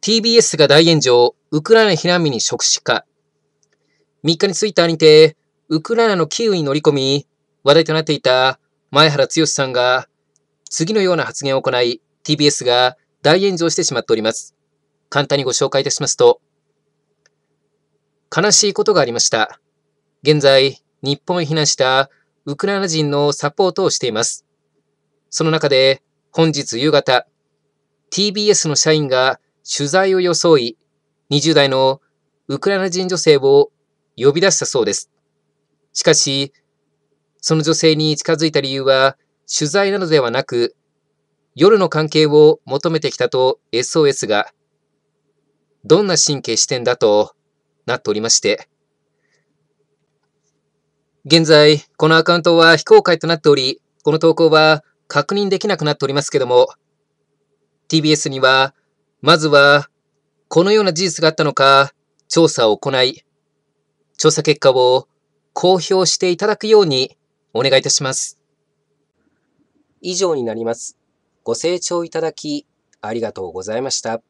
TBS が大炎上、ウクライナ避難民に触手化。3日にツイッターにて、ウクライナのキーウに乗り込み、話題となっていた前原剛さんが、次のような発言を行い、TBS が大炎上してしまっております。簡単にご紹介いたしますと、悲しいことがありました。現在、日本へ避難したウクライナ人のサポートをしています。その中で、本日夕方、TBS の社員が取材を装い、20代のウクライナ人女性を呼び出したそうです。しかし、その女性に近づいた理由は、取材などではなく、夜の関係を求めてきたと SOS が、どんな神経視点だとなっておりまして、現在、このアカウントは非公開となっており、この投稿は確認できなくなっておりますけども、TBS にはまずは、このような事実があったのか、調査を行い、調査結果を公表していただくようにお願いいたします。以上になります。ご清聴いただき、ありがとうございました。